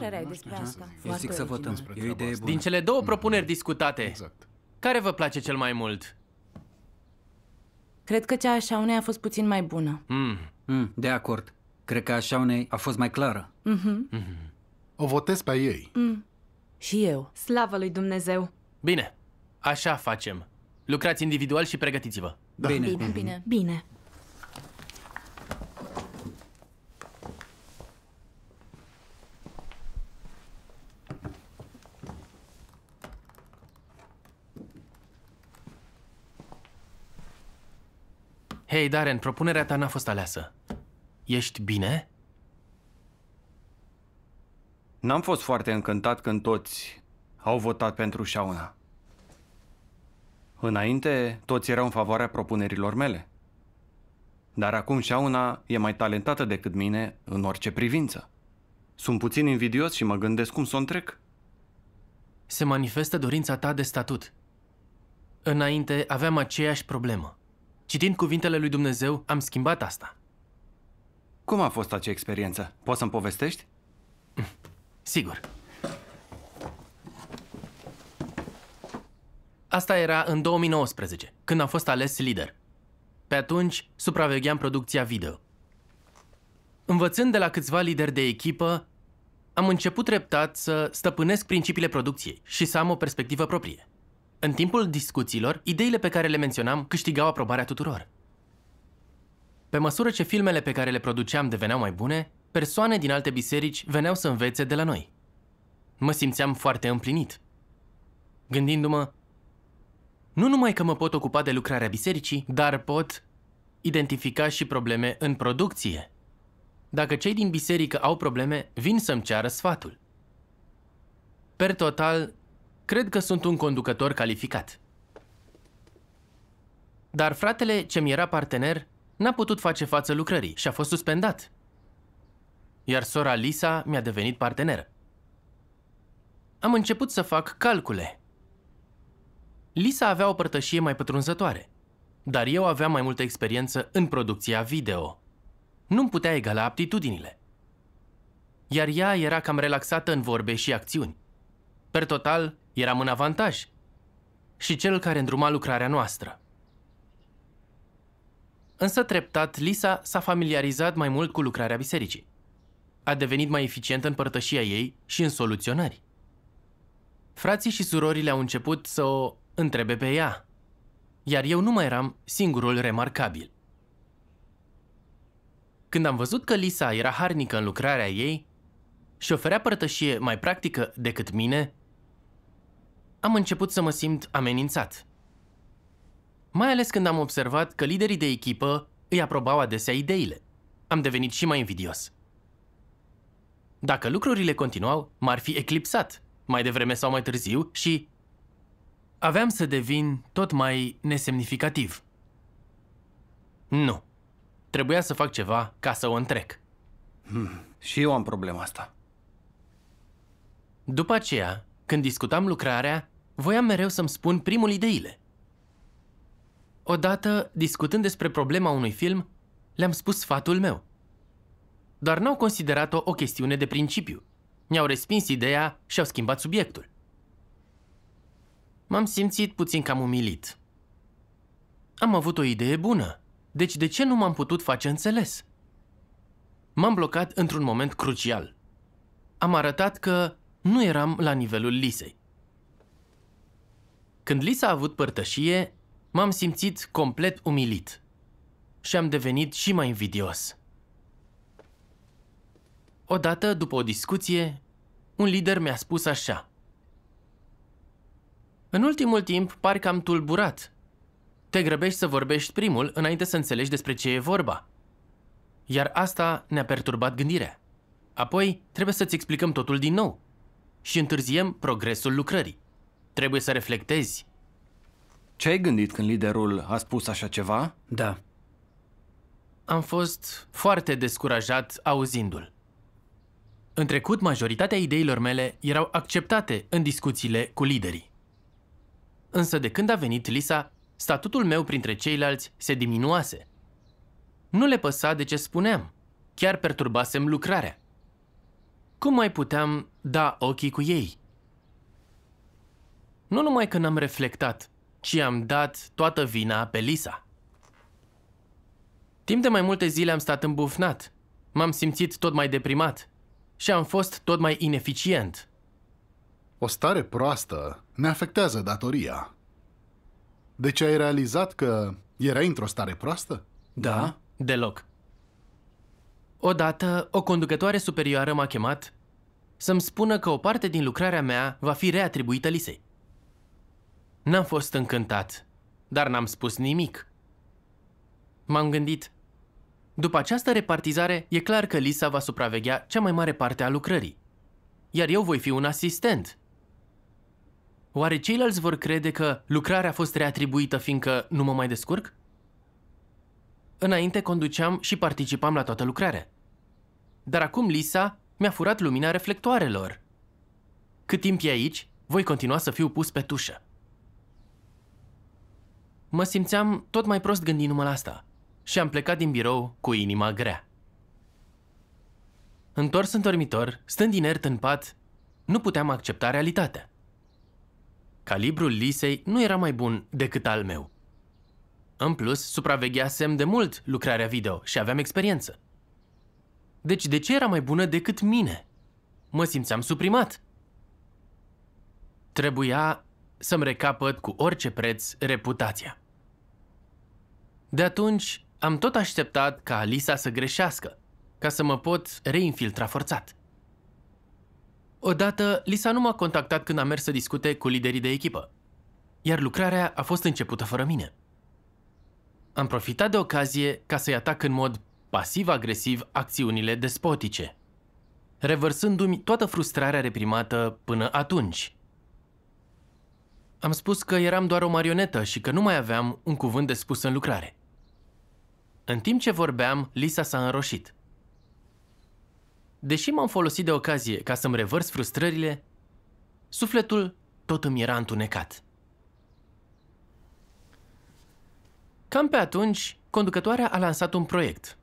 părere ai despre asta? Eu zic să votăm. E o idee bună. Din cele două propuneri discutate, exact. care vă place cel mai mult? Cred că cea așa unei a fost puțin mai bună. Mm. Mm, de acord. Cred că așa unei a fost mai clară. Mm-hmm. Mm-hmm. O votez pe ei. Mm. Și eu. Slavă lui Dumnezeu! Bine, așa facem. Lucrați individual și pregătiți-vă. Da. Bine. Bine, bine. bine. Hei, Darren, propunerea ta n-a fost aleasă. Ești bine? N-am fost foarte încântat când toți au votat pentru Shauna. Înainte, toți erau în favoarea propunerilor mele. Dar acum Shauna e mai talentată decât mine în orice privință. Sunt puțin invidios și mă gândesc cum să o întrec. Se manifestă dorința ta de statut. Înainte aveam aceeași problemă. Citind cuvintele lui Dumnezeu, am schimbat asta. Cum a fost acea experiență? Poți să-mi povestești? Sigur. Asta era în 2019, când am fost ales lider. Pe atunci, supravegheam producția video. Învățând de la câțiva lideri de echipă, am început treptat să stăpânesc principiile producției și să am o perspectivă proprie. În timpul discuțiilor, ideile pe care le menționam câștigau aprobarea tuturor. Pe măsură ce filmele pe care le produceam deveneau mai bune, persoane din alte biserici veneau să învețe de la noi. Mă simțeam foarte împlinit. Gândindu-mă, nu numai că mă pot ocupa de lucrarea bisericii, dar pot identifica și probleme în producție. Dacă cei din biserică au probleme, vin să-mi ceară sfatul. Per total, Cred că sunt un conducător calificat. Dar fratele ce mi era partener n-a putut face față lucrării și a fost suspendat. Iar sora Lisa mi-a devenit parteneră. Am început să fac calcule. Lisa avea o părtășie mai pătrunzătoare, dar eu aveam mai multă experiență în producția video. Nu-mi putea egala aptitudinile. Iar ea era cam relaxată în vorbe și acțiuni. Per total, eram în avantaj și cel care îndruma lucrarea noastră. Însă treptat, Lisa s-a familiarizat mai mult cu lucrarea bisericii. A devenit mai eficientă în părtășia ei și în soluționări. Frații și surorile au început să o întrebe pe ea, iar eu nu mai eram singurul remarcabil. Când am văzut că Lisa era harnică în lucrarea ei și oferea părtășie mai practică decât mine, am început să mă simt amenințat. Mai ales când am observat că liderii de echipă îi aprobau adesea ideile. Am devenit și mai invidios. Dacă lucrurile continuau, m-ar fi eclipsat, mai devreme sau mai târziu, și aveam să devin tot mai nesemnificativ. Nu. Trebuia să fac ceva ca să o întrec. Hmm, și eu am problema asta. După aceea, când discutam lucrarea, voiam mereu să-mi spun primul ideile. Odată, discutând despre problema unui film, le-am spus sfatul meu. Dar n-au considerat-o o chestiune de principiu. Mi-au respins ideea și au schimbat subiectul. M-am simțit puțin cam umilit. Am avut o idee bună, deci de ce nu m-am putut face înțeles? M-am blocat într-un moment crucial. Am arătat că nu eram la nivelul Lisei. Când Lisa a avut părtășie, m-am simțit complet umilit și am devenit și mai invidios. Odată, după o discuție, un lider mi-a spus așa. În ultimul timp, parcă am tulburat. Te grăbești să vorbești primul înainte să înțelegi despre ce e vorba. Iar asta ne-a perturbat gândirea. Apoi, trebuie să-ți explicăm totul din nou și întârziem progresul lucrării. Trebuie să reflectezi. Ce ai gândit când liderul a spus așa ceva? Da. Am fost foarte descurajat auzindu-l. În trecut, majoritatea ideilor mele erau acceptate în discuțiile cu liderii. Însă de când a venit Lisa, statutul meu printre ceilalți se diminuase. Nu le păsa de ce spuneam. Chiar perturbasem lucrarea. Cum mai puteam da ochii cu ei? Nu numai că n-am reflectat, ci am dat toată vina pe Lisa. Timp de mai multe zile am stat îmbufnat, m-am simțit tot mai deprimat și am fost tot mai ineficient. O stare proastă ne afectează datoria. Deci ai realizat că erai într-o stare proastă? Da, deloc. Odată, o conducătoare superioară m-a chemat să-mi spună că o parte din lucrarea mea va fi reatribuită Lisei. N-am fost încântat, dar n-am spus nimic. M-am gândit. După această repartizare, e clar că Lisa va supraveghea cea mai mare parte a lucrării. Iar eu voi fi un asistent. Oare ceilalți vor crede că lucrarea a fost reatribuită fiindcă nu mă mai descurc? Înainte conduceam și participam la toată lucrarea. Dar acum Lisa mi-a furat lumina reflectoarelor. Cât timp e aici, voi continua să fiu pus pe tușă mă simțeam tot mai prost gândindu-mă la asta și am plecat din birou cu inima grea. Întors în dormitor, stând inert în pat, nu puteam accepta realitatea. Calibrul Lisei nu era mai bun decât al meu. În plus, supravegheasem de mult lucrarea video și aveam experiență. Deci de ce era mai bună decât mine? Mă simțeam suprimat. Trebuia să-mi recapăt cu orice preț reputația. De atunci, am tot așteptat ca Alisa să greșească, ca să mă pot reinfiltra forțat. Odată, Lisa nu m-a contactat când am mers să discute cu liderii de echipă, iar lucrarea a fost începută fără mine. Am profitat de ocazie ca să-i atac în mod pasiv-agresiv acțiunile despotice, revărsându-mi toată frustrarea reprimată până atunci. Am spus că eram doar o marionetă și că nu mai aveam un cuvânt de spus în lucrare. În timp ce vorbeam, Lisa s-a înroșit. Deși m-am folosit de ocazie ca să-mi revărs frustrările, sufletul tot îmi era întunecat. Cam pe atunci, conducătoarea a lansat un proiect.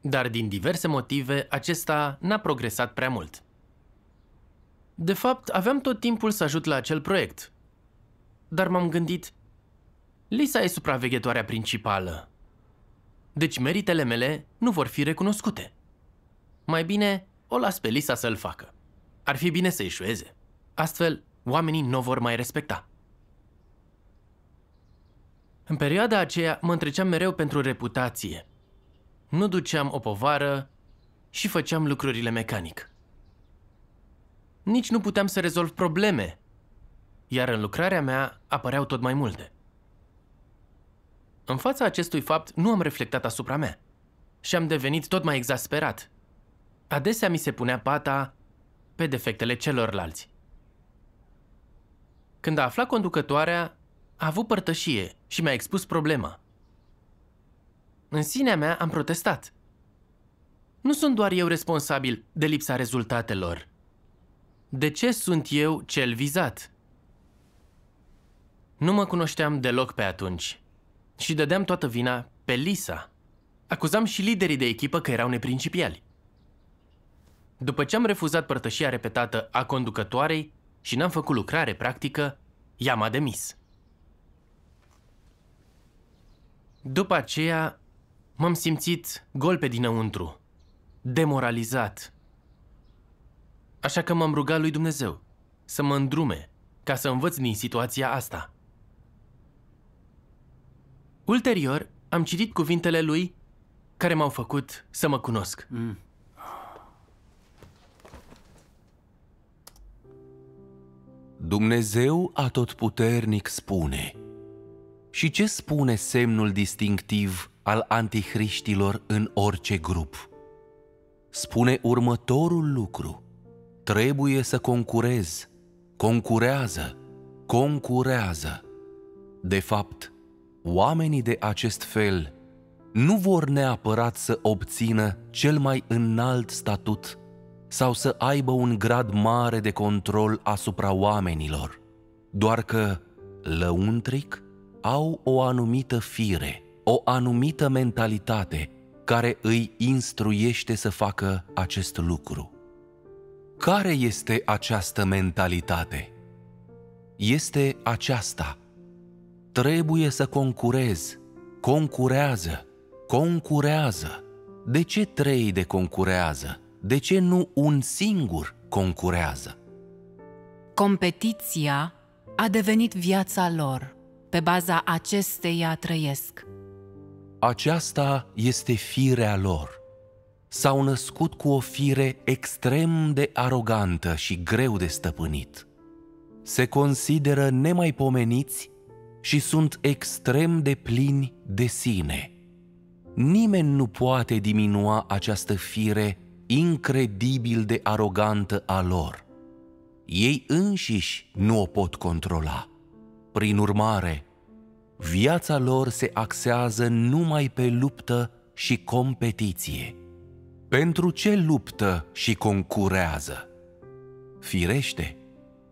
Dar din diverse motive, acesta n-a progresat prea mult. De fapt, aveam tot timpul să ajut la acel proiect. Dar m-am gândit, Lisa e supraveghetoarea principală deci meritele mele nu vor fi recunoscute. Mai bine o las pe Lisa să-l facă. Ar fi bine să eșueze. Astfel, oamenii nu vor mai respecta. În perioada aceea mă întreceam mereu pentru reputație. Nu duceam o povară și făceam lucrurile mecanic. Nici nu puteam să rezolv probleme, iar în lucrarea mea apăreau tot mai multe. În fața acestui fapt, nu am reflectat asupra mea și am devenit tot mai exasperat. Adesea mi se punea pata pe defectele celorlalți. Când a aflat conducătoarea, a avut părtășie și mi-a expus problema. În sinea mea am protestat. Nu sunt doar eu responsabil de lipsa rezultatelor. De ce sunt eu cel vizat? Nu mă cunoșteam deloc pe atunci și dădeam toată vina pe Lisa. Acuzam și liderii de echipă că erau neprincipiali. După ce am refuzat părtășia repetată a conducătoarei și n-am făcut lucrare practică, m am demis. După aceea, m-am simțit gol pe dinăuntru, demoralizat. Așa că m-am rugat lui Dumnezeu să mă îndrume ca să învăț din situația asta. Ulterior, am citit cuvintele lui care m-au făcut să mă cunosc. Mm. Dumnezeu atotputernic spune Și ce spune semnul distinctiv al antihriștilor în orice grup? Spune următorul lucru Trebuie să concurez, concurează, concurează De fapt, Oamenii de acest fel nu vor neapărat să obțină cel mai înalt statut sau să aibă un grad mare de control asupra oamenilor, doar că lăuntric au o anumită fire, o anumită mentalitate care îi instruiește să facă acest lucru. Care este această mentalitate? Este aceasta – Trebuie să concurezi. Concurează. Concurează. De ce trei de concurează? De ce nu un singur concurează? Competiția a devenit viața lor. Pe baza acesteia trăiesc. Aceasta este firea lor. S-au născut cu o fire extrem de arogantă și greu de stăpânit. Se consideră nemaipomeniți și sunt extrem de plini de sine. Nimeni nu poate diminua această fire incredibil de arogantă a lor. Ei înșiși nu o pot controla. Prin urmare, viața lor se axează numai pe luptă și competiție. Pentru ce luptă și concurează? Firește,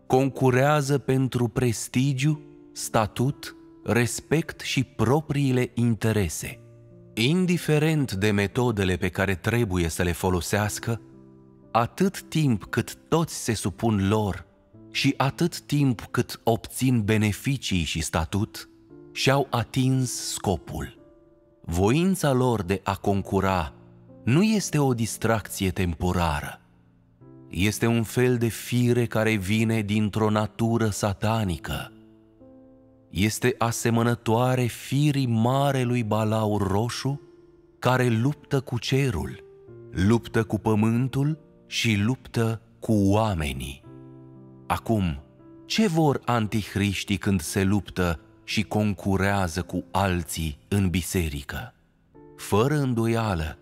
concurează pentru prestigiu statut, respect și propriile interese. Indiferent de metodele pe care trebuie să le folosească, atât timp cât toți se supun lor și atât timp cât obțin beneficii și statut, și-au atins scopul. Voința lor de a concura nu este o distracție temporară. Este un fel de fire care vine dintr-o natură satanică, este asemănătoare firii marelui balaur roșu care luptă cu cerul, luptă cu pământul și luptă cu oamenii. Acum, ce vor antihriștii când se luptă și concurează cu alții în biserică? Fără îndoială,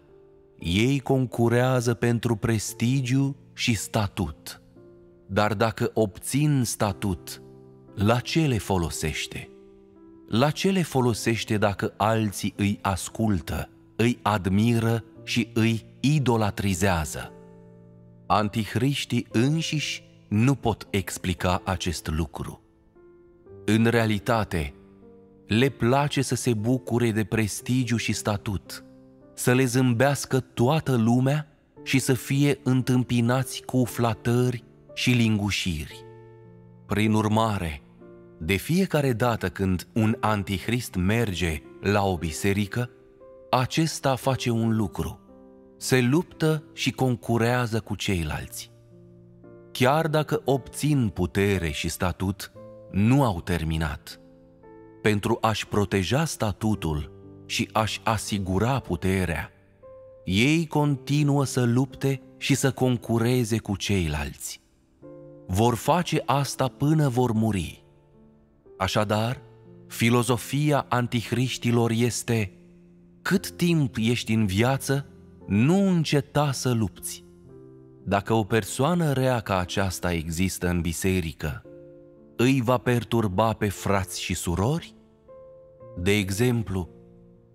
ei concurează pentru prestigiu și statut. Dar dacă obțin statut, la ce le folosește? La ce le folosește dacă alții îi ascultă, îi admiră și îi idolatrizează? Antihriștii înșiși nu pot explica acest lucru. În realitate, le place să se bucure de prestigiu și statut, să le zâmbească toată lumea și să fie întâmpinați cu flatări și lingușiri. Prin urmare, de fiecare dată când un antichrist merge la o biserică, acesta face un lucru. Se luptă și concurează cu ceilalți. Chiar dacă obțin putere și statut, nu au terminat. Pentru a-și proteja statutul și a-și asigura puterea, ei continuă să lupte și să concureze cu ceilalți. Vor face asta până vor muri Așadar, filozofia antihriștilor este cât timp ești în viață, nu înceta să lupți. Dacă o persoană rea ca aceasta există în biserică, îi va perturba pe frați și surori? De exemplu,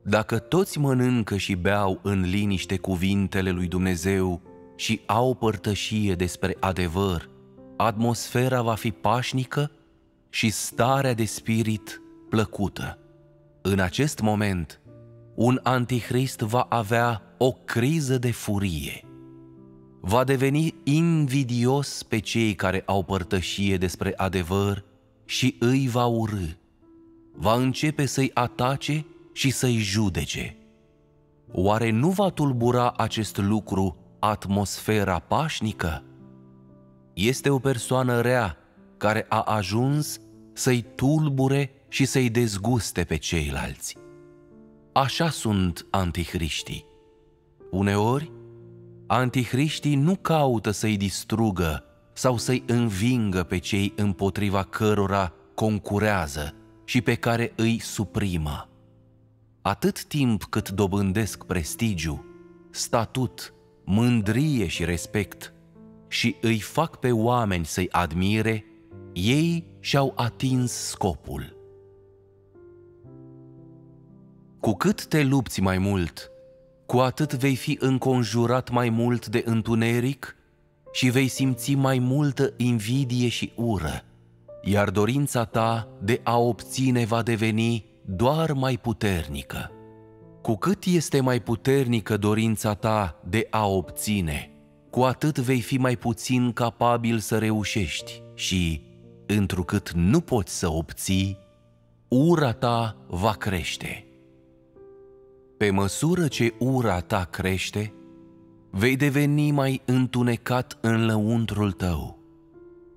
dacă toți mănâncă și beau în liniște cuvintele lui Dumnezeu și au părtășie despre adevăr, atmosfera va fi pașnică și starea de spirit plăcută. În acest moment, un antichrist va avea o criză de furie. Va deveni invidios pe cei care au părtășie despre adevăr și îi va urâ. Va începe să-i atace și să-i judece. Oare nu va tulbura acest lucru atmosfera pașnică? Este o persoană rea care a ajuns să-i tulbure și să-i dezguste pe ceilalți. Așa sunt antihriștii. Uneori, antihriștii nu caută să-i distrugă sau să-i învingă pe cei împotriva cărora concurează și pe care îi suprimă. Atât timp cât dobândesc prestigiu, statut, mândrie și respect și îi fac pe oameni să-i admire ei și-au atins scopul. Cu cât te lupți mai mult, cu atât vei fi înconjurat mai mult de întuneric și vei simți mai multă invidie și ură, iar dorința ta de a obține va deveni doar mai puternică. Cu cât este mai puternică dorința ta de a obține, cu atât vei fi mai puțin capabil să reușești și întrucât nu poți să obții, ura ta va crește. Pe măsură ce ura ta crește, vei deveni mai întunecat în lăuntrul tău.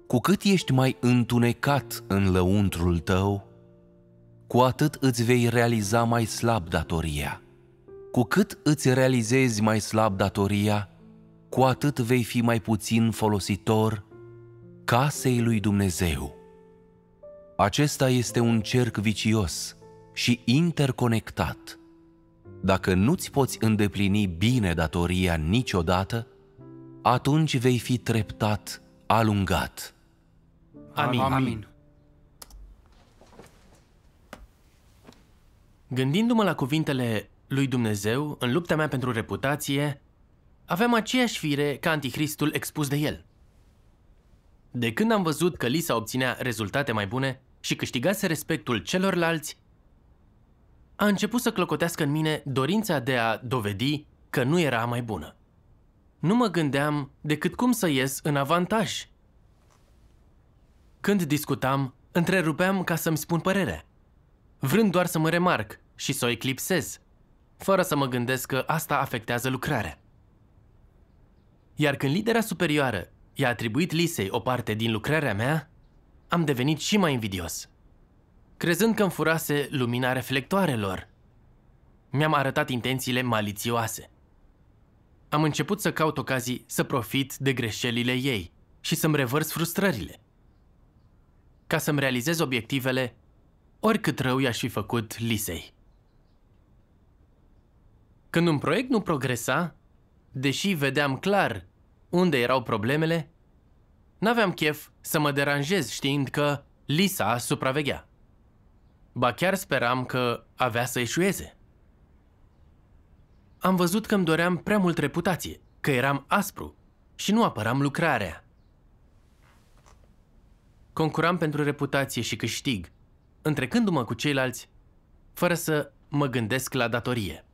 Cu cât ești mai întunecat în lăuntrul tău, cu atât îți vei realiza mai slab datoria. Cu cât îți realizezi mai slab datoria, cu atât vei fi mai puțin folositor casei lui Dumnezeu. Acesta este un cerc vicios și interconectat. Dacă nu-ți poți îndeplini bine datoria niciodată, atunci vei fi treptat alungat. Amin. Amin. Gândindu-mă la cuvintele lui Dumnezeu în lupta mea pentru reputație, avem aceeași fire ca anticristul expus de el – de când am văzut că Lisa obținea rezultate mai bune și câștigase respectul celorlalți, a început să clocotească în mine dorința de a dovedi că nu era mai bună. Nu mă gândeam decât cum să ies în avantaj. Când discutam, întrerupeam ca să-mi spun părerea, vrând doar să mă remarc și să o eclipsez, fără să mă gândesc că asta afectează lucrarea. Iar când lidera superioară i-a atribuit Lisei o parte din lucrarea mea, am devenit și mai invidios. Crezând că îmi furase lumina reflectoarelor, mi-am arătat intențiile malițioase. Am început să caut ocazii să profit de greșelile ei și să-mi revărs frustrările. Ca să-mi realizez obiectivele, oricât rău i-aș fi făcut Lisei. Când un proiect nu progresa, deși vedeam clar unde erau problemele, n-aveam chef să mă deranjez știind că Lisa supraveghea. Ba chiar speram că avea să eșueze. Am văzut că îmi doream prea mult reputație, că eram aspru și nu apăram lucrarea. Concuram pentru reputație și câștig, întrecându-mă cu ceilalți, fără să mă gândesc la datorie.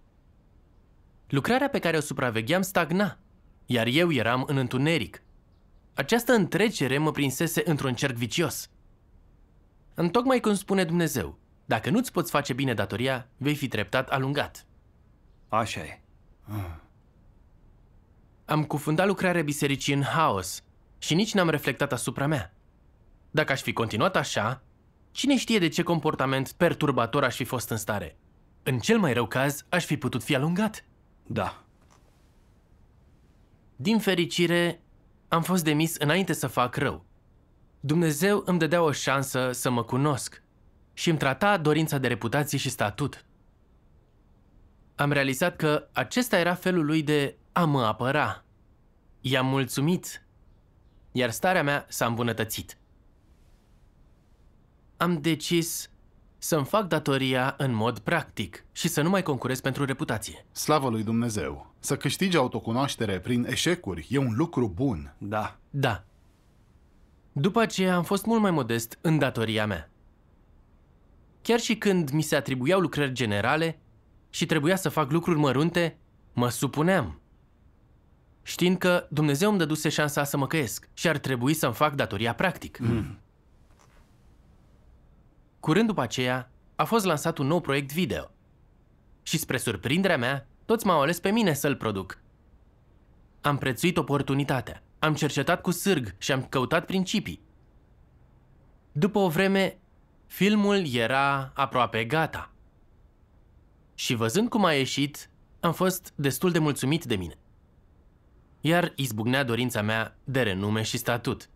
Lucrarea pe care o supravegheam stagna iar eu eram în întuneric. Această întrecere mă prinsese într-un cerc vicios. Întocmai cum spune Dumnezeu, dacă nu-ți poți face bine datoria, vei fi treptat alungat. Așa e. Ah. Am cufundat lucrarea bisericii în haos și nici n-am reflectat asupra mea. Dacă aș fi continuat așa, cine știe de ce comportament perturbator aș fi fost în stare. În cel mai rău caz, aș fi putut fi alungat. Da. Din fericire, am fost demis înainte să fac rău. Dumnezeu îmi dădea o șansă să mă cunosc și îmi trata dorința de reputație și statut. Am realizat că acesta era felul lui de a mă apăra. I-am mulțumit, iar starea mea s-a îmbunătățit. Am decis să-mi fac datoria în mod practic și să nu mai concurez pentru reputație. Slavă lui Dumnezeu! Să câștigi autocunoaștere prin eșecuri e un lucru bun. Da. Da. După aceea am fost mult mai modest în datoria mea. Chiar și când mi se atribuiau lucrări generale și trebuia să fac lucruri mărunte, mă supuneam. Știind că Dumnezeu îmi dăduse șansa să mă căiesc și ar trebui să-mi fac datoria practic. Mm. Curând după aceea, a fost lansat un nou proiect video. Și spre surprinderea mea, toți m-au ales pe mine să-l produc. Am prețuit oportunitatea, am cercetat cu sârg și am căutat principii. După o vreme, filmul era aproape gata. Și văzând cum a ieșit, am fost destul de mulțumit de mine. Iar izbucnea dorința mea de renume și statut.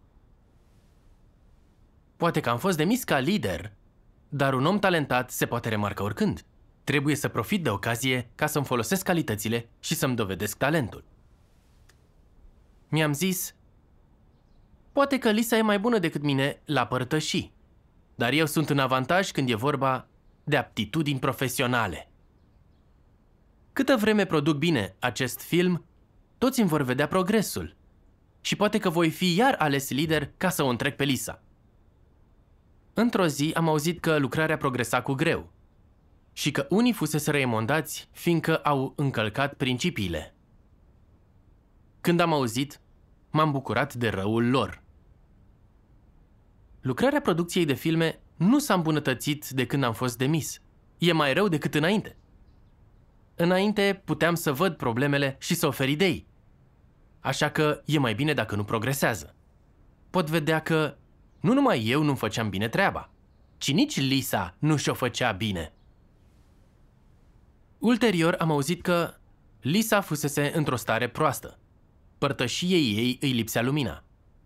Poate că am fost demis ca lider dar un om talentat se poate remarca oricând. Trebuie să profit de ocazie ca să-mi folosesc calitățile și să-mi dovedesc talentul. Mi-am zis, poate că Lisa e mai bună decât mine la părtăși, dar eu sunt în avantaj când e vorba de aptitudini profesionale. Câtă vreme produc bine acest film, toți îmi vor vedea progresul și poate că voi fi iar ales lider ca să o întrec pe Lisa. Într-o zi am auzit că lucrarea progresa cu greu și că unii fusese remondați fiindcă au încălcat principiile. Când am auzit, m-am bucurat de răul lor. Lucrarea producției de filme nu s-a îmbunătățit de când am fost demis. E mai rău decât înainte. Înainte puteam să văd problemele și să ofer idei. Așa că e mai bine dacă nu progresează. Pot vedea că nu numai eu nu-mi făceam bine treaba, ci nici Lisa nu și-o făcea bine. Ulterior am auzit că Lisa fusese într-o stare proastă. Părtășiei ei îi lipsea lumina,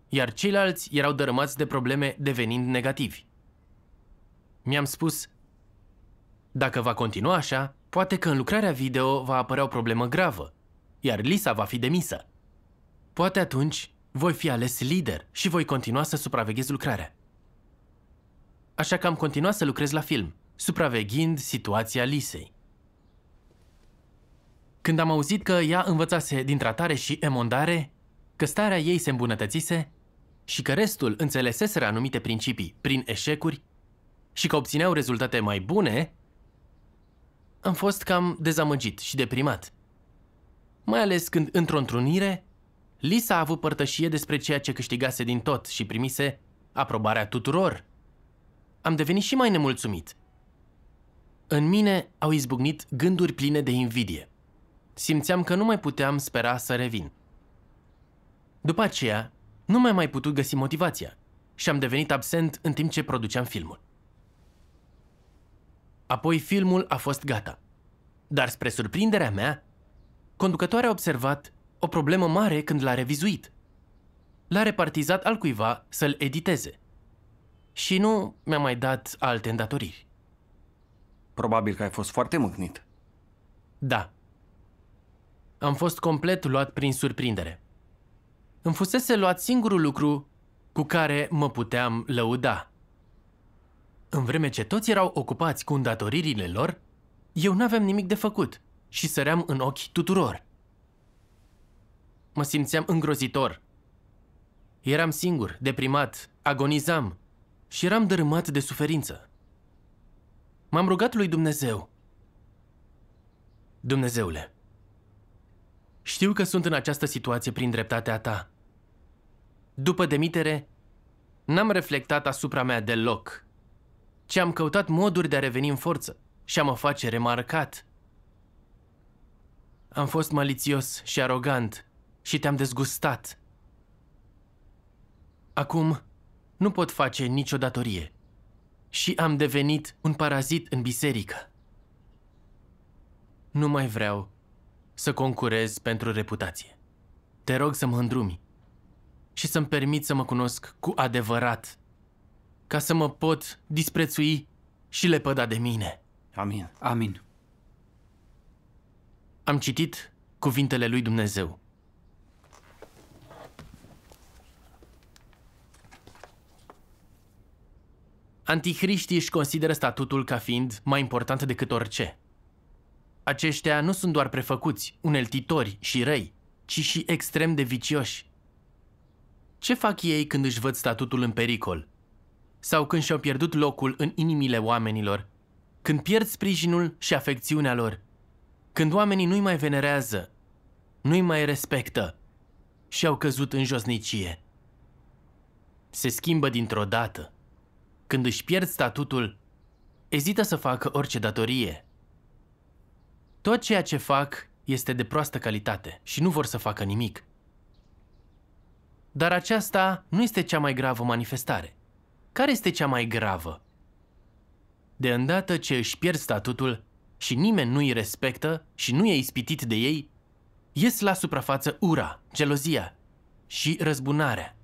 iar ceilalți erau dărâmați de probleme devenind negativi. Mi-am spus, dacă va continua așa, poate că în lucrarea video va apărea o problemă gravă, iar Lisa va fi demisă. Poate atunci voi fi ales lider și voi continua să supraveghez lucrarea. Așa că am continuat să lucrez la film, supraveghind situația Lisei. Când am auzit că ea învățase din tratare și emondare, că starea ei se îmbunătățise și că restul înțeleseseră anumite principii prin eșecuri și că obțineau rezultate mai bune, am fost cam dezamăgit și deprimat. Mai ales când, într-o întrunire, Lisa a avut părtășie despre ceea ce câștigase din tot și primise aprobarea tuturor. Am devenit și mai nemulțumit. În mine au izbucnit gânduri pline de invidie. Simțeam că nu mai puteam spera să revin. După aceea, nu mai mai putut găsi motivația și am devenit absent în timp ce produceam filmul. Apoi filmul a fost gata. Dar spre surprinderea mea, conducătoarea a observat o problemă mare când l-a revizuit. L-a repartizat al cuiva să-l editeze. Și nu mi-a mai dat alte îndatoriri. Probabil că ai fost foarte mâhnit. Da. Am fost complet luat prin surprindere. Îmi fusese luat singurul lucru cu care mă puteam lăuda. În vreme ce toți erau ocupați cu îndatoririle lor, eu n-aveam nimic de făcut și săream în ochi tuturor. Mă simțeam îngrozitor. Eram singur, deprimat, agonizam și eram dărâmat de suferință. M-am rugat lui Dumnezeu. Dumnezeule, știu că sunt în această situație prin dreptatea ta. După demitere, n-am reflectat asupra mea deloc, ci am căutat moduri de a reveni în forță și a mă face remarcat. Am fost malițios și arogant și te-am dezgustat. Acum nu pot face nicio datorie și am devenit un parazit în biserică. Nu mai vreau să concurez pentru reputație. Te rog să mă îndrumi și să-mi permit să mă cunosc cu adevărat, ca să mă pot disprețui și lepăda de mine. Amin. Amin. Am citit cuvintele lui Dumnezeu. Antichriștii își consideră statutul ca fiind mai important decât orice. Aceștia nu sunt doar prefăcuți, uneltitori și răi, ci și extrem de vicioși. Ce fac ei când își văd statutul în pericol? Sau când și-au pierdut locul în inimile oamenilor? Când pierd sprijinul și afecțiunea lor? Când oamenii nu-i mai venerează, nu-i mai respectă și au căzut în josnicie? Se schimbă dintr-o dată. Când își pierd statutul, ezită să facă orice datorie. Tot ceea ce fac este de proastă calitate și nu vor să facă nimic. Dar aceasta nu este cea mai gravă manifestare. Care este cea mai gravă? De îndată ce își pierd statutul și nimeni nu îi respectă și nu e ispitit de ei, ies la suprafață ura, gelozia și răzbunarea.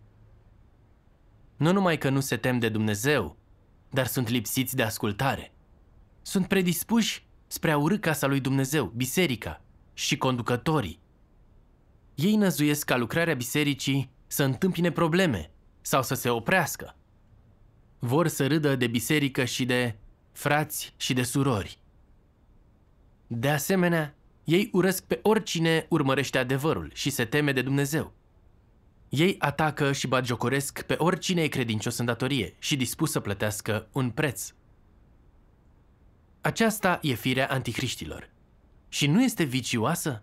Nu numai că nu se tem de Dumnezeu, dar sunt lipsiți de ascultare. Sunt predispuși spre a urâ casa lui Dumnezeu, biserica și conducătorii. Ei năzuiesc ca lucrarea bisericii să întâmpine probleme sau să se oprească. Vor să râdă de biserică și de frați și de surori. De asemenea, ei urăsc pe oricine urmărește adevărul și se teme de Dumnezeu. Ei atacă și bagiocoresc pe oricine e credincios în datorie și dispus să plătească un preț. Aceasta e firea anticriștilor. Și nu este vicioasă?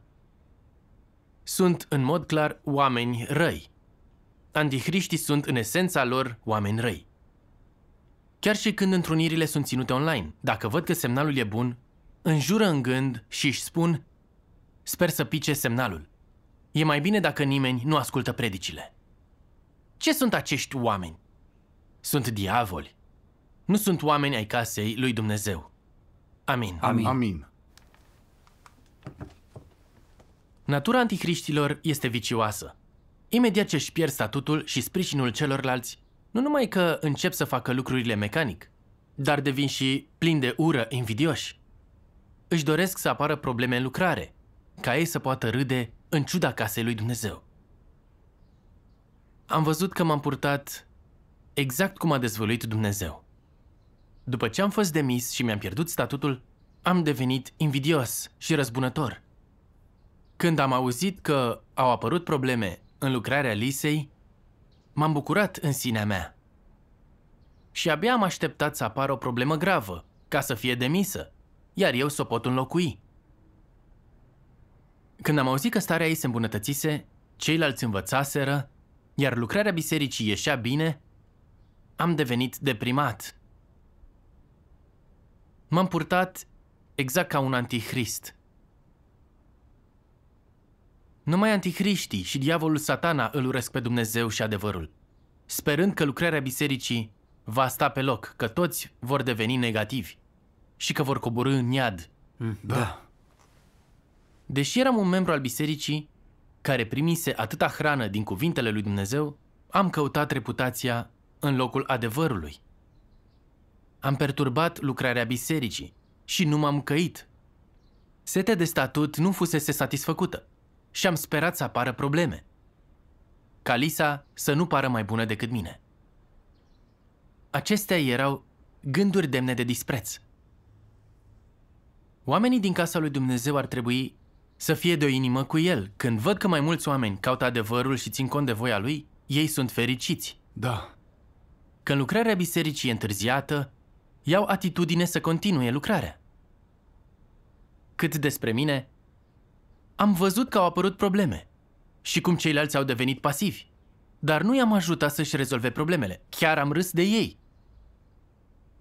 Sunt în mod clar oameni răi. Antichriștii sunt în esența lor oameni răi. Chiar și când întrunirile sunt ținute online, dacă văd că semnalul e bun, înjură în gând și își spun Sper să pice semnalul. E mai bine dacă nimeni nu ascultă predicile. Ce sunt acești oameni? Sunt diavoli. Nu sunt oameni ai casei lui Dumnezeu. Amin. Amin. Amin. Natura anticriștilor este vicioasă. Imediat ce își pierd statutul și sprijinul celorlalți, nu numai că încep să facă lucrurile mecanic, dar devin și plini de ură, invidioși. Își doresc să apară probleme în lucrare, ca ei să poată râde în ciuda casei lui Dumnezeu. Am văzut că m-am purtat exact cum a dezvăluit Dumnezeu. După ce am fost demis și mi-am pierdut statutul, am devenit invidios și răzbunător. Când am auzit că au apărut probleme în lucrarea Lisei, m-am bucurat în sinea mea. Și abia am așteptat să apară o problemă gravă, ca să fie demisă, iar eu să o pot înlocui. Când am auzit că starea ei se îmbunătățise, ceilalți învățaseră, iar lucrarea bisericii ieșea bine, am devenit deprimat. M-am purtat exact ca un antihrist. Numai anticriștii și diavolul satana îl urăsc pe Dumnezeu și adevărul, sperând că lucrarea bisericii va sta pe loc, că toți vor deveni negativi și că vor coborâ în iad. Da. Deși eram un membru al bisericii care primise atâta hrană din cuvintele lui Dumnezeu, am căutat reputația în locul adevărului. Am perturbat lucrarea bisericii și nu m-am căit. Setea de statut nu fusese satisfăcută și am sperat să apară probleme. Calisa să nu pară mai bună decât mine. Acestea erau gânduri demne de dispreț. Oamenii din casa lui Dumnezeu ar trebui să fie de o inimă cu el. Când văd că mai mulți oameni caută adevărul și țin cont de voia lui, ei sunt fericiți. Da. Când lucrarea bisericii e întârziată, iau atitudine să continue lucrarea. Cât despre mine, am văzut că au apărut probleme și cum ceilalți au devenit pasivi, dar nu i-am ajutat să-și rezolve problemele, chiar am râs de ei.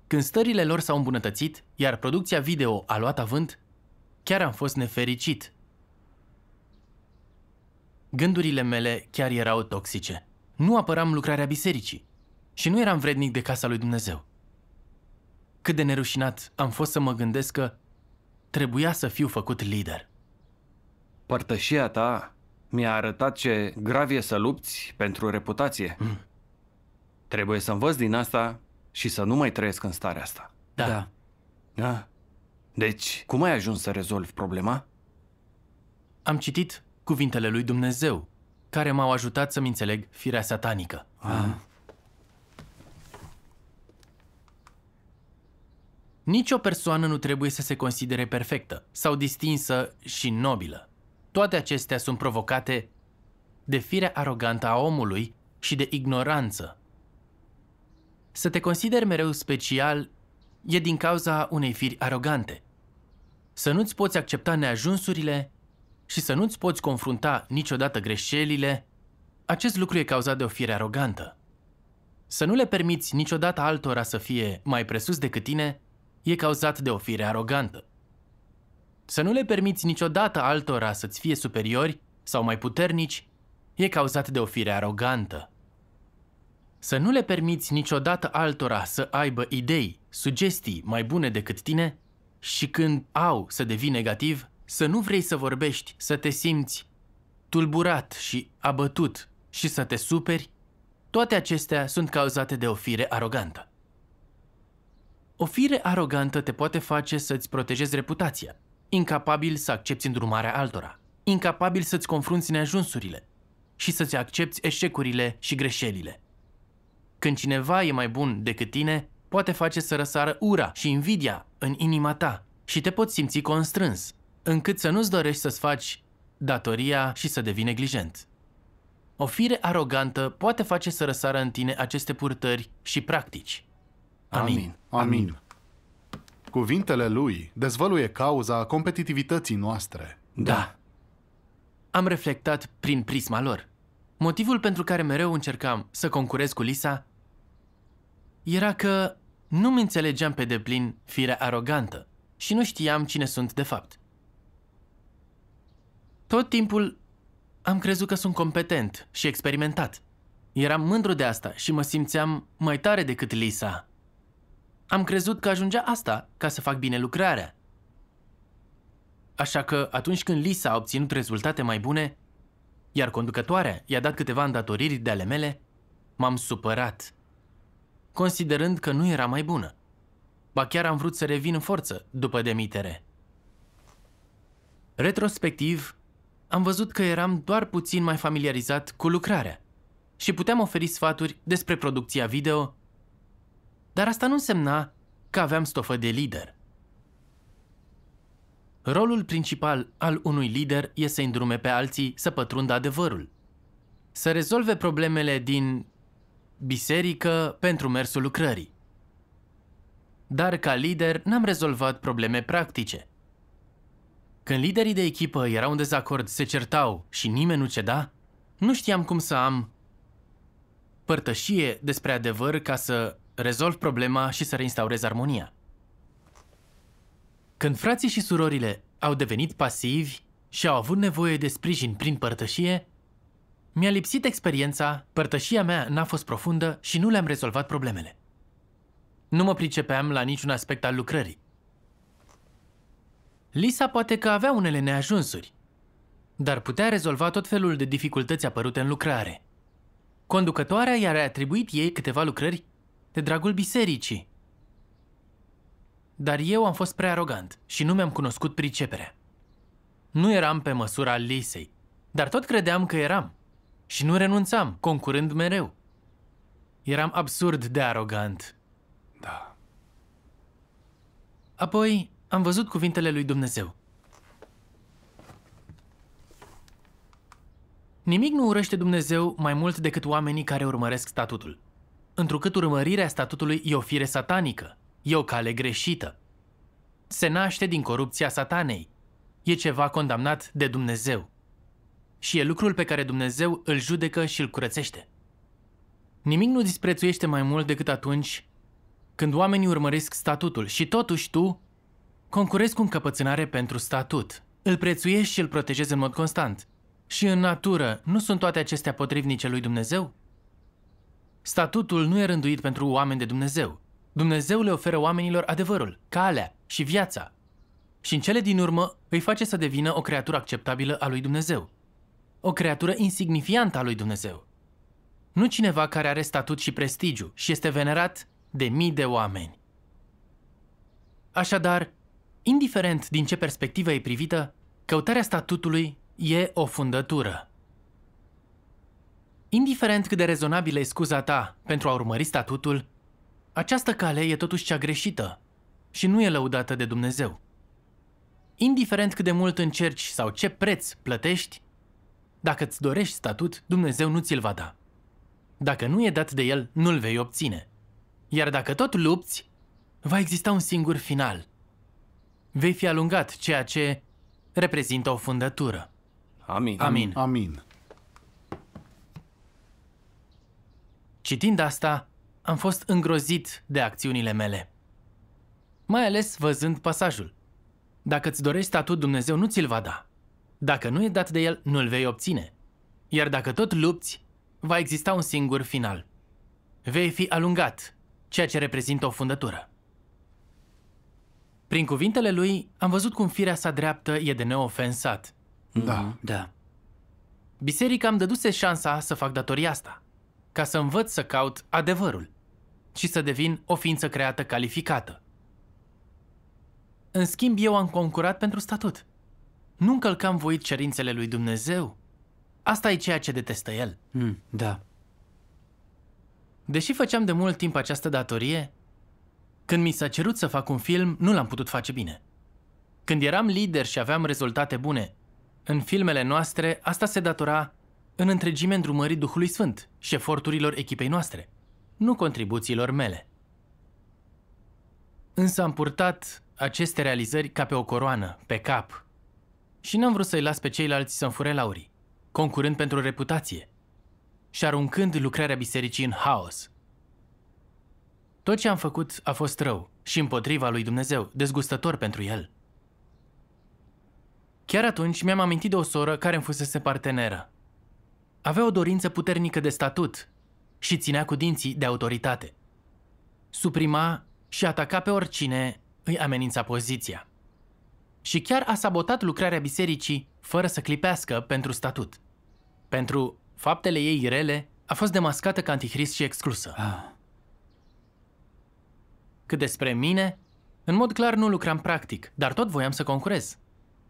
Când stările lor s-au îmbunătățit, iar producția video a luat avânt, chiar am fost nefericit Gândurile mele chiar erau toxice. Nu apăram lucrarea bisericii și nu eram vrednic de casa lui Dumnezeu. Cât de nerușinat am fost să mă gândesc că trebuia să fiu făcut lider. Părtășia ta mi-a arătat ce grav e să lupți pentru reputație. Mm. Trebuie să învăț din asta și să nu mai trăiesc în starea asta. Da. da. da. Deci, cum ai ajuns să rezolvi problema? Am citit cuvintele lui Dumnezeu, care m-au ajutat să-mi înțeleg firea satanică. Ah. Nici o persoană nu trebuie să se considere perfectă sau distinsă și nobilă. Toate acestea sunt provocate de firea arogantă a omului și de ignoranță. Să te consideri mereu special e din cauza unei firi arogante. Să nu-ți poți accepta neajunsurile și să nu-ți poți confrunta niciodată greșelile, acest lucru e cauzat de o fire arogantă. Să nu le permiți niciodată altora să fie mai presus decât tine, e cauzat de o fire arogantă. Să nu le permiți niciodată altora să-ți fie superiori sau mai puternici, e cauzat de o fire arogantă. Să nu le permiți niciodată altora să aibă idei, sugestii mai bune decât tine și când au să devii negativ, să nu vrei să vorbești, să te simți tulburat și abătut și să te superi, toate acestea sunt cauzate de o fire arogantă. O fire arogantă te poate face să-ți protejezi reputația, incapabil să accepti îndrumarea altora, incapabil să-ți confrunți neajunsurile și să-ți accepti eșecurile și greșelile. Când cineva e mai bun decât tine, poate face să răsară ura și invidia în inima ta și te poți simți constrâns, încât să nu-ți dorești să-ți faci datoria și să devii neglijent. O fire arogantă poate face să răsară în tine aceste purtări și practici. Amin. Amin. Amin. Cuvintele lui dezvăluie cauza competitivității noastre. Da. Am reflectat prin prisma lor. Motivul pentru care mereu încercam să concurez cu Lisa era că nu-mi înțelegeam pe deplin firea arogantă și nu știam cine sunt de fapt. Tot timpul am crezut că sunt competent și experimentat. Eram mândru de asta și mă simțeam mai tare decât Lisa. Am crezut că ajungea asta ca să fac bine lucrarea. Așa că atunci când Lisa a obținut rezultate mai bune, iar conducătoarea i-a dat câteva îndatoriri de ale mele, m-am supărat, considerând că nu era mai bună. Ba chiar am vrut să revin în forță după demitere. Retrospectiv, am văzut că eram doar puțin mai familiarizat cu lucrarea și puteam oferi sfaturi despre producția video, dar asta nu însemna că aveam stofă de lider. Rolul principal al unui lider e să îndrume pe alții să pătrundă adevărul, să rezolve problemele din biserică pentru mersul lucrării. Dar ca lider n-am rezolvat probleme practice. Când liderii de echipă erau în dezacord, se certau și nimeni nu ceda, nu știam cum să am părtășie despre adevăr ca să rezolv problema și să reinstaurez armonia. Când frații și surorile au devenit pasivi și au avut nevoie de sprijin prin părtășie, mi-a lipsit experiența, părtășia mea n-a fost profundă și nu le-am rezolvat problemele. Nu mă pricepeam la niciun aspect al lucrării. Lisa poate că avea unele neajunsuri, dar putea rezolva tot felul de dificultăți apărute în lucrare. Conducătoarea i-a atribuit ei câteva lucrări de dragul bisericii. Dar eu am fost prea arogant și nu mi-am cunoscut priceperea. Nu eram pe măsura Lisei, dar tot credeam că eram și nu renunțam, concurând mereu. Eram absurd de arogant. Da. Apoi, am văzut cuvintele lui Dumnezeu. Nimic nu urăște Dumnezeu mai mult decât oamenii care urmăresc statutul. Întrucât urmărirea statutului e o fire satanică, e o cale greșită. Se naște din corupția satanei. E ceva condamnat de Dumnezeu. Și e lucrul pe care Dumnezeu îl judecă și îl curățește. Nimic nu disprețuiește mai mult decât atunci când oamenii urmăresc statutul și totuși tu Concurezi cu încăpățânare pentru statut. Îl prețuiești și îl protejezi în mod constant. Și în natură, nu sunt toate acestea potrivnice lui Dumnezeu? Statutul nu e rânduit pentru oameni de Dumnezeu. Dumnezeu le oferă oamenilor adevărul, calea și viața. Și în cele din urmă îi face să devină o creatură acceptabilă a lui Dumnezeu. O creatură insignifiantă a lui Dumnezeu. Nu cineva care are statut și prestigiu și este venerat de mii de oameni. Așadar, Indiferent din ce perspectivă e privită, căutarea statutului e o fundătură. Indiferent cât de rezonabilă e scuza ta pentru a urmări statutul, această cale e totuși cea greșită și nu e lăudată de Dumnezeu. Indiferent cât de mult încerci sau ce preț plătești, dacă îți dorești statut, Dumnezeu nu ți-l va da. Dacă nu e dat de el, nu-l vei obține. Iar dacă tot lupți, va exista un singur final vei fi alungat, ceea ce reprezintă o fundătură. Amin. Amin. Amin. Citind asta, am fost îngrozit de acțiunile mele. Mai ales văzând pasajul. Dacă îți dorești statut, Dumnezeu nu ți-l va da. Dacă nu e dat de el, nu-l vei obține. Iar dacă tot lupți, va exista un singur final. Vei fi alungat, ceea ce reprezintă o fundătură. Prin cuvintele lui, am văzut cum firea sa dreaptă e de neofensat. Da. Da. Biserica am dăduse șansa să fac datoria asta, ca să învăț să caut adevărul și să devin o ființă creată calificată. În schimb, eu am concurat pentru statut. Nu încălcam voit cerințele lui Dumnezeu. Asta e ceea ce detestă el. Mm, da. Deși făceam de mult timp această datorie, când mi s-a cerut să fac un film, nu l-am putut face bine. Când eram lider și aveam rezultate bune, în filmele noastre, asta se datora în întregime îndrumării Duhului Sfânt și eforturilor echipei noastre, nu contribuțiilor mele. Însă am purtat aceste realizări ca pe o coroană, pe cap, și n-am vrut să-i las pe ceilalți să fure laurii, concurând pentru reputație și aruncând lucrarea bisericii în haos – tot ce am făcut a fost rău și împotriva lui Dumnezeu, dezgustător pentru el. Chiar atunci mi-am amintit de o soră care îmi fusese parteneră. Avea o dorință puternică de statut și ținea cu dinții de autoritate. Suprima și ataca pe oricine îi amenința poziția. Și chiar a sabotat lucrarea bisericii fără să clipească pentru statut. Pentru faptele ei rele, a fost demascată ca antichrist și exclusă. Ah. Cât despre mine, în mod clar nu lucram practic, dar tot voiam să concurez.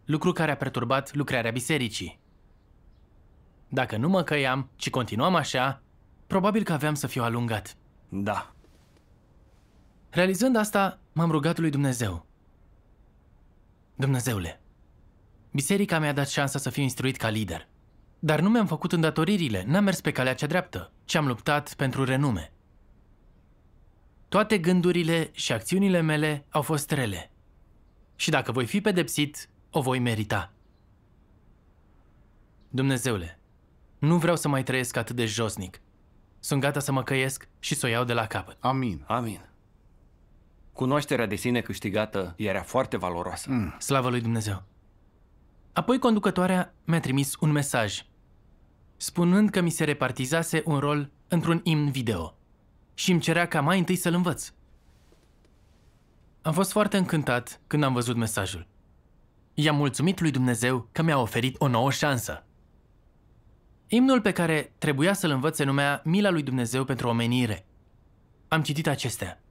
Lucru care a perturbat lucrarea bisericii. Dacă nu mă căiam, ci continuam așa, probabil că aveam să fiu alungat. Da. Realizând asta, m-am rugat lui Dumnezeu. Dumnezeule, biserica mi-a dat șansa să fiu instruit ca lider. Dar nu mi-am făcut îndatoririle, n-am mers pe calea cea dreaptă, ci am luptat pentru renume. Toate gândurile și acțiunile mele au fost rele. Și dacă voi fi pedepsit, o voi merita. Dumnezeule, nu vreau să mai trăiesc atât de josnic. Sunt gata să mă căiesc și să o iau de la capăt. Amin. Amin. Cunoașterea de sine câștigată era foarte valoroasă. Mm. Slavă lui Dumnezeu. Apoi conducătoarea mi-a trimis un mesaj, spunând că mi se repartizase un rol într-un imn video și îmi cerea ca mai întâi să-l învăț. Am fost foarte încântat când am văzut mesajul. I-am mulțumit lui Dumnezeu că mi-a oferit o nouă șansă. Imnul pe care trebuia să-l învăț se numea Mila lui Dumnezeu pentru omenire. Am citit acestea.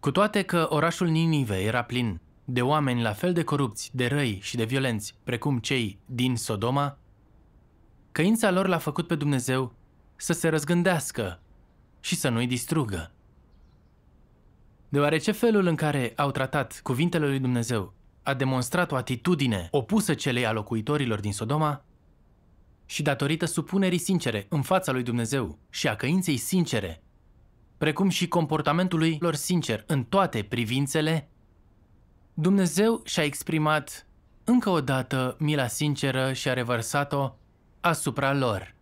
Cu toate că orașul Ninive era plin de oameni la fel de corupți, de răi și de violenți, precum cei din Sodoma, Căința lor l-a făcut pe Dumnezeu să se răzgândească și să nu-i distrugă. Deoarece felul în care au tratat cuvintele lui Dumnezeu a demonstrat o atitudine opusă celei a locuitorilor din Sodoma, și datorită supunerii sincere în fața lui Dumnezeu și a căinței sincere, precum și comportamentului lor sincer în toate privințele, Dumnezeu și-a exprimat încă o dată mila sinceră și a revărsat-o asupra lor.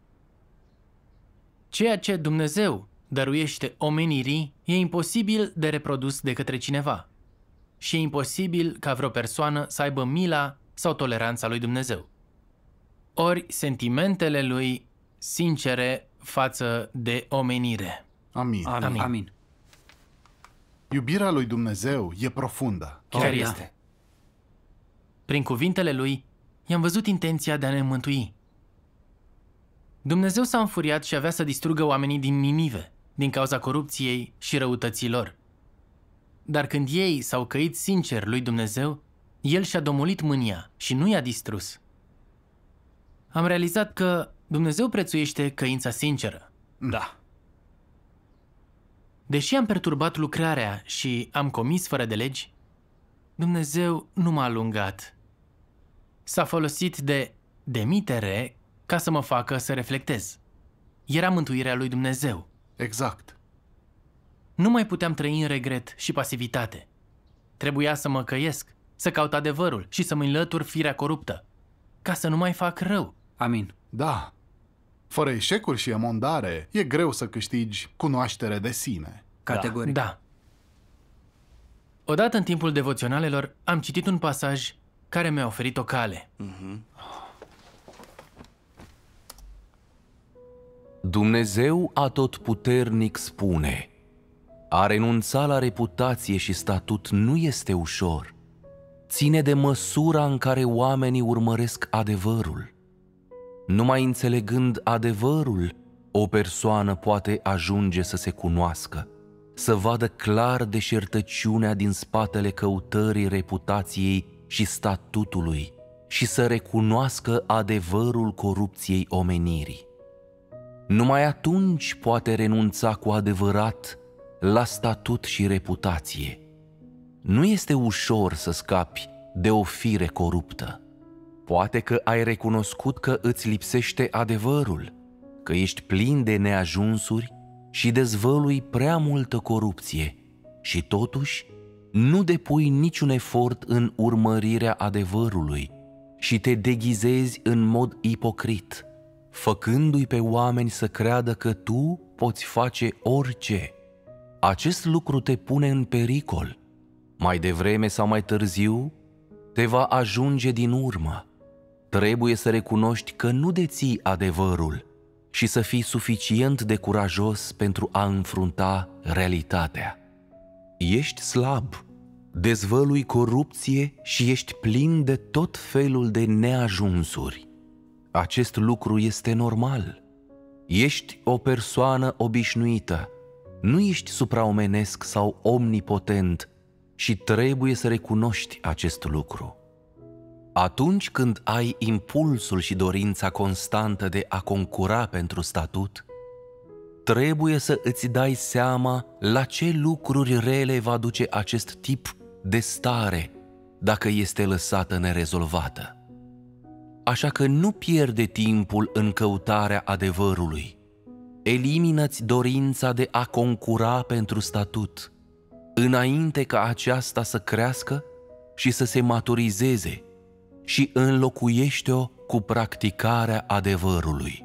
Ceea ce Dumnezeu dăruiește omenirii e imposibil de reprodus de către cineva și e imposibil ca vreo persoană să aibă mila sau toleranța lui Dumnezeu. Ori sentimentele lui sincere față de omenire. Amin. Amin. Amin. Amin. Iubirea lui Dumnezeu e profundă. Chiar este. Prin cuvintele lui, i-am văzut intenția de a ne mântui Dumnezeu s-a înfuriat și avea să distrugă oamenii din Ninive, din cauza corupției și lor. Dar când ei s-au căit sincer lui Dumnezeu, el și-a domolit mânia și nu i-a distrus. Am realizat că Dumnezeu prețuiește căința sinceră. Da. Deși am perturbat lucrarea și am comis fără de legi, Dumnezeu nu m-a alungat. S-a folosit de Demitere ca să mă facă să reflectez. Era mântuirea lui Dumnezeu. Exact. Nu mai puteam trăi în regret și pasivitate. Trebuia să mă căiesc, să caut adevărul și să mă înlătur firea coruptă, ca să nu mai fac rău. Amin. Da. Fără eșecuri și amondare, e greu să câștigi cunoaștere de sine. Categoric. Da. da. Odată în timpul devoționalelor, am citit un pasaj care mi-a oferit o cale. Uh-huh. Dumnezeu atotputernic spune, a renunța la reputație și statut nu este ușor. Ține de măsura în care oamenii urmăresc adevărul. Numai înțelegând adevărul, o persoană poate ajunge să se cunoască, să vadă clar deșertăciunea din spatele căutării reputației și statutului și să recunoască adevărul corupției omenirii. Numai atunci poate renunța cu adevărat la statut și reputație. Nu este ușor să scapi de o fire coruptă. Poate că ai recunoscut că îți lipsește adevărul, că ești plin de neajunsuri și dezvălui prea multă corupție și totuși nu depui niciun efort în urmărirea adevărului și te deghizezi în mod ipocrit – făcându-i pe oameni să creadă că tu poți face orice. Acest lucru te pune în pericol. Mai devreme sau mai târziu, te va ajunge din urmă. Trebuie să recunoști că nu deții adevărul și să fii suficient de curajos pentru a înfrunta realitatea. Ești slab, dezvălui corupție și ești plin de tot felul de neajunsuri acest lucru este normal. Ești o persoană obișnuită, nu ești supraomenesc sau omnipotent și trebuie să recunoști acest lucru. Atunci când ai impulsul și dorința constantă de a concura pentru statut, trebuie să îți dai seama la ce lucruri rele va duce acest tip de stare dacă este lăsată nerezolvată. Așa că nu pierde timpul în căutarea adevărului. Elimină-ți dorința de a concura pentru statut, înainte ca aceasta să crească și să se maturizeze și înlocuiește-o cu practicarea adevărului.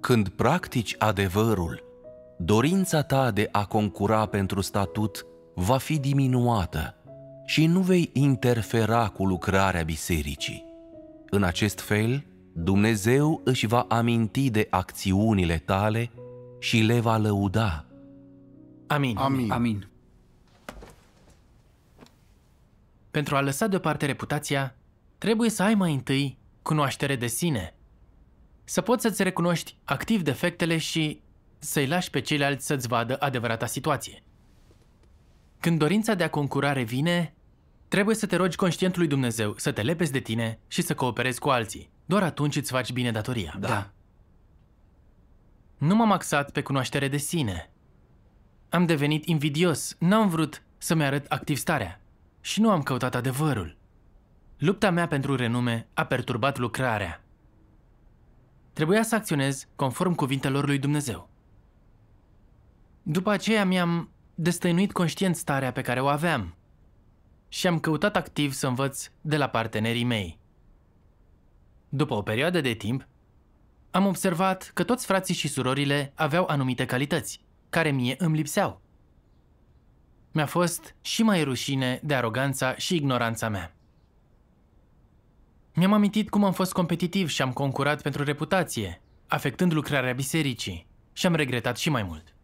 Când practici adevărul, dorința ta de a concura pentru statut va fi diminuată și nu vei interfera cu lucrarea bisericii. În acest fel, Dumnezeu își va aminti de acțiunile tale și le va lăuda. Amin. Amin. Amin. Pentru a lăsa deoparte reputația, trebuie să ai mai întâi cunoaștere de sine. Să poți să-ți recunoști activ defectele și să-i lași pe ceilalți să-ți vadă adevărata situație. Când dorința de a concura revine, Trebuie să te rogi conștient lui Dumnezeu, să te lepezi de tine și să cooperezi cu alții. Doar atunci îți faci bine datoria. Da. da. Nu m-am axat pe cunoaștere de sine. Am devenit invidios, n-am vrut să-mi arăt activ starea și nu am căutat adevărul. Lupta mea pentru renume a perturbat lucrarea. Trebuia să acționez conform cuvintelor lui Dumnezeu. După aceea mi-am destăinuit conștient starea pe care o aveam și am căutat activ să învăț de la partenerii mei. După o perioadă de timp, am observat că toți frații și surorile aveau anumite calități, care mie îmi lipseau. Mi-a fost și mai rușine de aroganța și ignoranța mea. Mi-am amintit cum am fost competitiv și am concurat pentru reputație, afectând lucrarea bisericii, și am regretat și mai mult.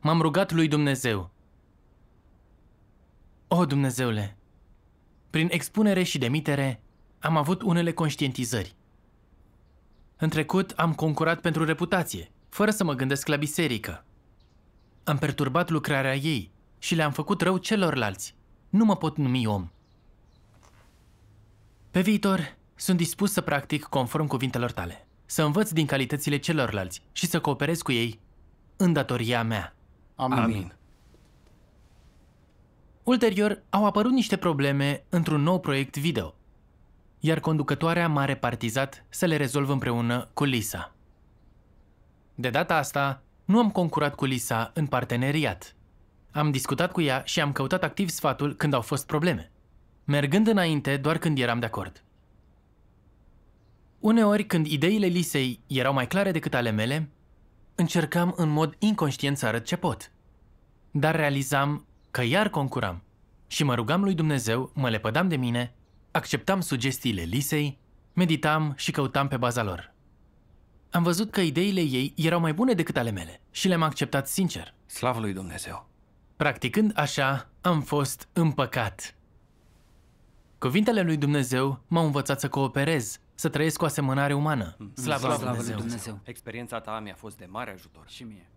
M-am rugat lui Dumnezeu o, oh, Dumnezeule! Prin expunere și demitere am avut unele conștientizări. În trecut am concurat pentru reputație, fără să mă gândesc la biserică. Am perturbat lucrarea ei și le-am făcut rău celorlalți. Nu mă pot numi om. Pe viitor, sunt dispus să practic conform cuvintelor tale, să învăț din calitățile celorlalți și să cooperez cu ei în datoria mea. Amin. Amin. Ulterior, au apărut niște probleme într-un nou proiect video, iar conducătoarea m-a repartizat să le rezolv împreună cu Lisa. De data asta, nu am concurat cu Lisa în parteneriat. Am discutat cu ea și am căutat activ sfatul când au fost probleme, mergând înainte doar când eram de acord. Uneori, când ideile Lisei erau mai clare decât ale mele, încercam în mod inconștient să arăt ce pot, dar realizam că iar concuram și mă rugam lui Dumnezeu, mă lepădam de mine, acceptam sugestiile Lisei, meditam și căutam pe baza lor. Am văzut că ideile ei erau mai bune decât ale mele și le-am acceptat sincer. Slavă lui Dumnezeu! Practicând așa, am fost împăcat. Cuvintele lui Dumnezeu m-au învățat să cooperez, să trăiesc cu asemănare umană. Mm. Slavă, Slavă lui Dumnezeu. Dumnezeu! Experiența ta mi-a fost de mare ajutor. Și mie.